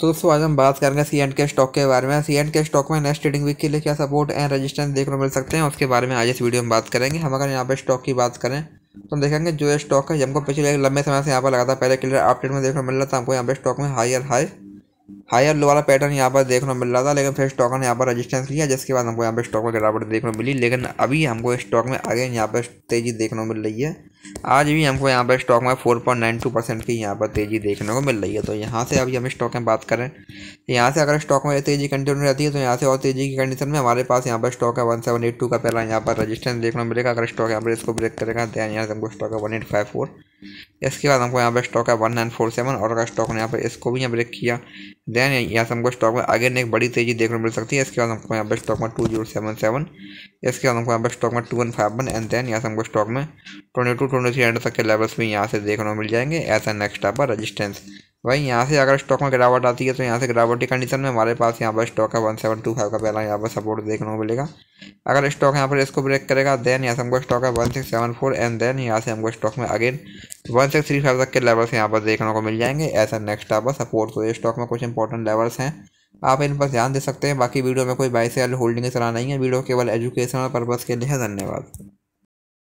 तो दोस्तों आज हम बात करेंगे सी एंड के स्टॉक के बारे में सी एंड के स्टॉक में नेक्स्ट ट्रेडिंग वीक के लिए क्या सपोर्ट एंड रेजिस्टेंस देखने को मिल सकते हैं उसके बारे में आज इस वीडियो में बात करेंगे हम अगर यहाँ पर स्टॉक की बात करें तो हम देखेंगे जो स्टॉक है हमको पिछले लंबे समय से यहाँ पर लगातार पहले क्लियर अपडेट में देखने को मिल रहा था हमको यहाँ पर स्टॉक में हायर हाई हायर लो वाला पैटर्न यहाँ पर देखने को मिल रहा था लेकिन फिर स्टॉक ने यहाँ पर रजिस्टेंस लिया जिसके बाद हमको यहाँ पर स्टॉक में गिरावट देखने को मिली लेकिन अभी हमको स्टॉक में आगे यहाँ पर तेज़ी देखने को मिल रही है आज भी हमको यहाँ पर स्टॉक में four point nine two percent की यहाँ पर तेज़ी देखने को मिल रही है तो यहाँ से अभी हम स्टॉक में बात करें तो यहाँ से अगर स्टॉक में तेज़ी कंटिन्यू रहती है तो यहाँ से और तेज़ी की कंडीशन में हमारे पास यहाँ पर स्टॉक है वन सेवन एट टू का पहला यहाँ पर रजिस्टेंस देखने को मिलेगा अगर स्टॉक यहाँ पर इसको ब्रेक करेगा दैन तो यहाँ से हमको स्टॉक है वन एट फाइव फोर इसके बाद हमको यहाँ पर स्टॉक है वन नाइन फोर सेवन और का स्टॉक ने यहाँ पर इसको भी यहाँ ब्रेक किया देन यहाँ से हमको स्टॉक में अगेन एक बड़ी तेजी देखने को मिल सकती है इसके बाद हमको यहाँ पर स्टॉक में टू जीरो सेवन सेवन इसके बाद हमको यहाँ पर स्टॉक में two one five one and then यहाँ से हमको स्टॉक में twenty two twenty three hundred तक के लेवल्स भी यहाँ से देखने को मिल जाएंगे ऐसा नेक्स्ट आप रजिस्टेंस वहीं यहाँ से अगर स्टॉक में गिरावट आती है तो यहाँ से की कंडीशन में हमारे पास यहाँ पर स्टॉक है वन सेवन टू फाइव का पहला यहाँ पर सपोर्ट देखने को मिलेगा अगर स्टॉक यहाँ पर इसको ब्रेक करेगा देन यहाँ से हमको स्टॉक है one six seven four and then यहाँ से हमको स्टॉक में again one six three five तक के लेवल्स यहाँ पर देखने को मिल जाएंगे ऐसा नेक्स्ट आप सपोर्ट तो स्टॉक में कुछ इंपॉर्टेंट लेवल्स हैं आप इन पर ध्यान दे सकते हैं बाकी वीडियो में कोई बाई सेल होल्डिंग सलाह नहीं है वीडियो केवल एजुकेशनल पर्पज़ के लिए धन्यवाद